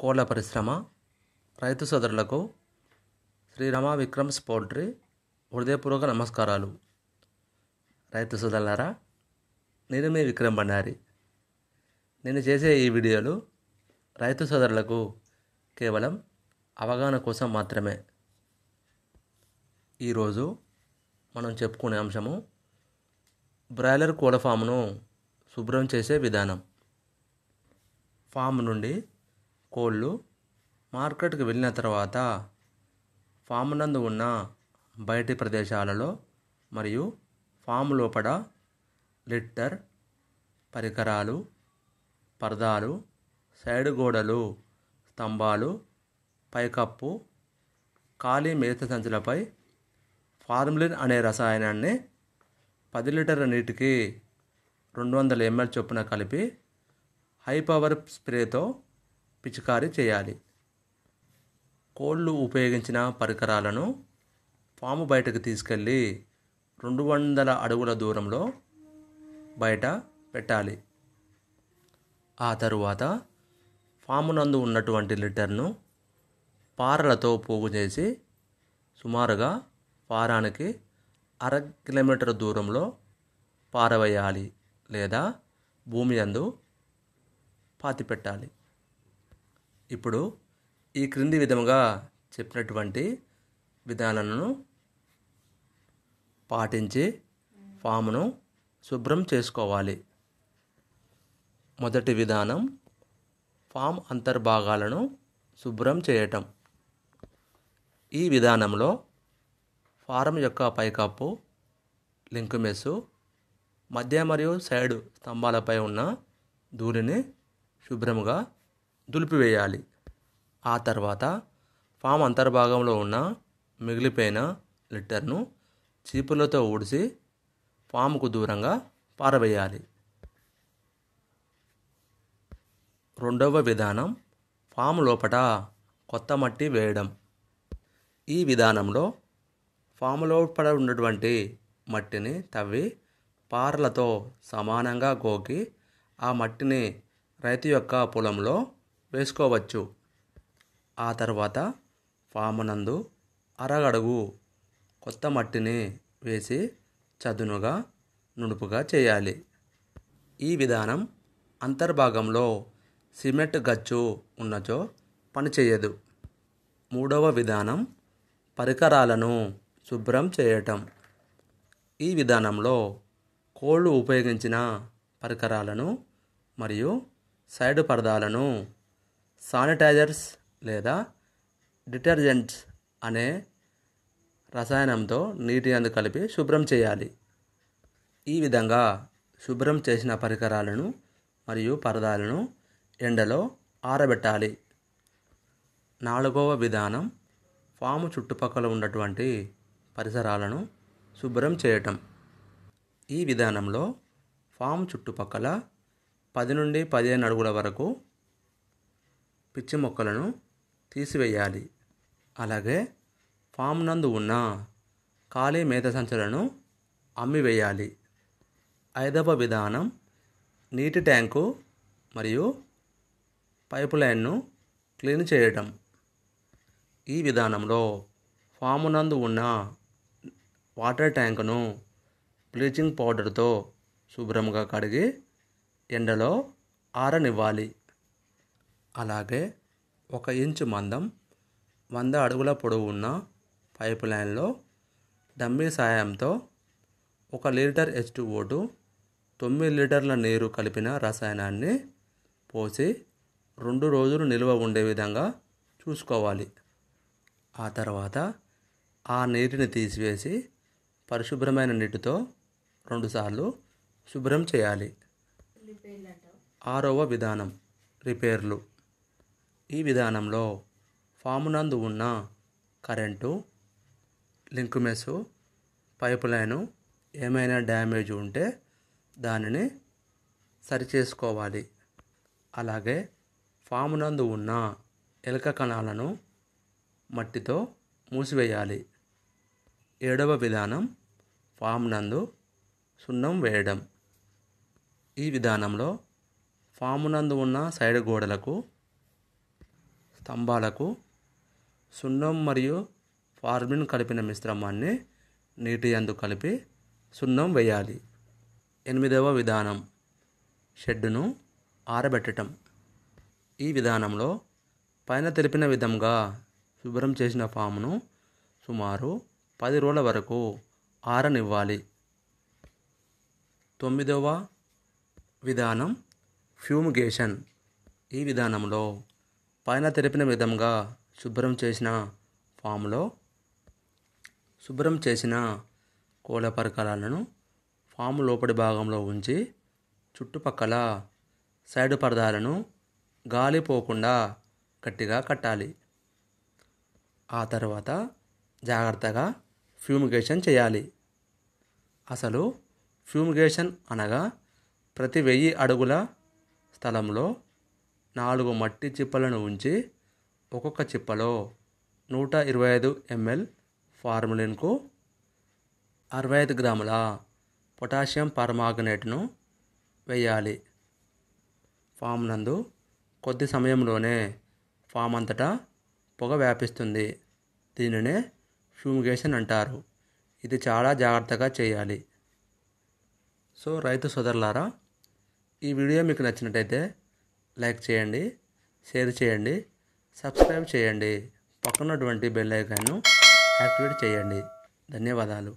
కోళ్ళ పరిశ్రమ రైతు సోదరులకు శ్రీ రమా విక్రమ్స్ పౌల్ట్రీ హృదయపూర్వక నమస్కారాలు రైతు సోదరులారా నేను మీ విక్రమ్ బండారి నేను చేసే ఈ వీడియోలు రైతు సోదరులకు కేవలం అవగాహన కోసం మాత్రమే ఈరోజు మనం చెప్పుకునే అంశము బ్రాయిలర్ కోళ్ళ ఫామ్ను శుభ్రం చేసే విధానం ఫామ్ నుండి కోళ్ళు మార్కెట్కి వెళ్ళిన తర్వాత ఫామ్ నందు ఉన్న బయటి ప్రదేశాలలో మరియు ఫామ్ లోపల లిట్టర్ పరికరాలు పరదాలు సైడ్ గోడలు స్తంభాలు పైకప్పు ఖాళీ మేత సంచులపై ఫార్ములిన్ అనే రసాయనాన్ని పది లీటర్ల నీటికి రెండు వందల ఎంఎల్ చొప్పున కలిపి హై పవర్ స్ప్రేతో పిచికారీ చేయాలి కోళ్ళు ఉపయోగించిన పరికరాలను పాము బయటకు తీసుకెళ్ళి రెండు వందల అడుగుల దూరంలో బయట పెట్టాలి ఆ తరువాత పామునందు నందు ఉన్నటువంటి లిటర్ను పారలతో పోగు చేసి సుమారుగా పారానికి అర కిలోమీటర్ దూరంలో పారవేయాలి లేదా భూమి అందు పాతిపెట్టాలి ఇప్పుడు ఈ క్రింది విధముగా చెప్పినటువంటి విధానాలను పాటించి ఫామ్ను శుభ్రం చేసుకోవాలి మొదటి విధానం ఫామ్ అంతర్భాగాలను శుభ్రం చేయటం ఈ విధానంలో ఫారం యొక్క పైకప్పు లింక్ మెస్సు మధ్య మరియు సైడ్ స్తంభాలపై ఉన్న ధూళిని శుభ్రముగా దులిపివేయాలి ఆ తర్వాత ఫామ్ అంతర్భాగంలో ఉన్న మిగిలిపోయిన లిటర్ను చీపులతో ఊడిసి ఫామ్కు దూరంగా పారవేయాలి రెండవ విధానం ఫామ్ లోపట కొత్త మట్టి వేయడం ఈ విధానంలో ఫామ్ లోపల ఉన్నటువంటి మట్టిని తవ్వి పారలతో సమానంగా గోకి ఆ మట్టిని రైతు యొక్క పొలంలో వేసుకోవచ్చు ఆ తర్వాత ఫాము నందు అరగడుగు కొత్త మట్టిని వేసి చదునుగా నునుపుగా చేయాలి ఈ విధానం అంతర్భాగంలో సిమెంట్ గచ్చు ఉన్నచో పనిచేయదు మూడవ విధానం పరికరాలను శుభ్రం చేయటం ఈ విధానంలో కోళ్ళు ఉపయోగించిన పరికరాలను మరియు సైడ్ పరదాలను శానిటైజర్స్ లేదా డిటర్జెంట్స్ అనే రసాయనంతో నీటి అందు కలిపి శుభ్రం చేయాలి ఈ విధంగా శుభ్రం చేసిన పరికరాలను మరియు పరదాలను ఎండలో ఆరబెట్టాలి నాలుగవ విధానం పాము చుట్టుపక్కల ఉన్నటువంటి పరిసరాలను శుభ్రం చేయటం ఈ విధానంలో ఫామ్ చుట్టుపక్కల పది నుండి పదిహేను అడుగుల వరకు పిచ్చి మొక్కలను తీసివేయాలి అలాగే ఫామ్ నందు ఉన్న ఖాళీ మేత సంచులను అమ్మివేయాలి ఐదవ విధానం నీటి ట్యాంకు మరియు పైపు లైన్ను క్లీన్ చేయటం ఈ విధానంలో ఫాము నందు ఉన్న వాటర్ ట్యాంకును బ్లీచింగ్ పౌడర్తో శుభ్రంగా కడిగి ఎండలో ఆరనివ్వాలి అలాగే ఒక ఇంచు మందం వంద అడుగుల పొడవు ఉన్న పైపు లైన్లో డమ్మీ సాయంతో ఒక లీటర్ హెచ్ టూ ఓటు తొమ్మిది లీటర్ల నీరు కలిపిన రసాయనాన్ని పోసి రెండు రోజులు నిల్వ ఉండే విధంగా చూసుకోవాలి ఆ తర్వాత ఆ నీటిని తీసివేసి పరిశుభ్రమైన నీటితో రెండుసార్లు శుభ్రం చేయాలి ఆరవ విధానం రిపేర్లు ఈ విధానంలో ఫామునందు నందు ఉన్న current link mesh pipeline ఏమైనా డ్యామేజ్ ఉంటే దానిని సరిచేసుకోవాలి అలాగే ఫాము నందు ఉన్న ఎలక కణాలను మట్టితో మూసివేయాలి ఏడవ విధానం ఫామ్ నందు సున్నం వేయడం ఈ విధానంలో ఫాము నందు ఉన్న సైడ్ గోడలకు స్తంభాలకు సున్నం మరియు ఫార్మిన్ కలిపిన మిశ్రమాన్ని నీటి అందు కలిపి సున్నం వేయాలి ఎనిమిదవ విధానం షెడ్డును ఆరబెట్టడం ఈ విధానంలో పైన తెలిపిన విధంగా శుభ్రం చేసిన ఫామ్ను సుమారు పది రోజుల వరకు ఆరనివ్వాలి తొమ్మిదవ విధానం ఫ్యూమిగేషన్ ఈ విధానంలో పైన తెలిపిన విధంగా శుభ్రం చేసిన ఫామ్లో శుభ్రం చేసిన కోళ్ళ పరికరాలను ఫామ్ లోపలి భాగంలో ఉంచి చుట్టుపక్కల సైడ్ పరదాలను గాలి పోకుండా గట్టిగా కట్టాలి ఆ తర్వాత జాగ్రత్తగా ఫ్యూమిగేషన్ చేయాలి అసలు ఫ్యూమిగేషన్ అనగా ప్రతి వెయ్యి అడుగుల స్థలంలో నాలుగు మట్టి చిప్పలను ఉంచి ఒక్కొక్క చిప్పలో నూట ఇరవై ఐదు ఎంఎల్ ఫార్ములిన్కు అరవై ఐదు గ్రాముల పొటాషియం పర్మాగనేట్ను వేయాలి ఫామ్ నందు కొద్ది సమయంలోనే ఫామ్ అంతటా పొగ వ్యాపిస్తుంది దీనినే ఫ్యూమిగేషన్ అంటారు ఇది చాలా జాగ్రత్తగా చేయాలి సో రైతు సోదరులారా ఈ వీడియో మీకు నచ్చినట్టయితే లైక్ చేయండి షేర్ చేయండి సబ్స్క్రైబ్ చేయండి పక్కనటువంటి బెల్ ఐకాన్ను యాక్టివేట్ చేయండి ధన్యవాదాలు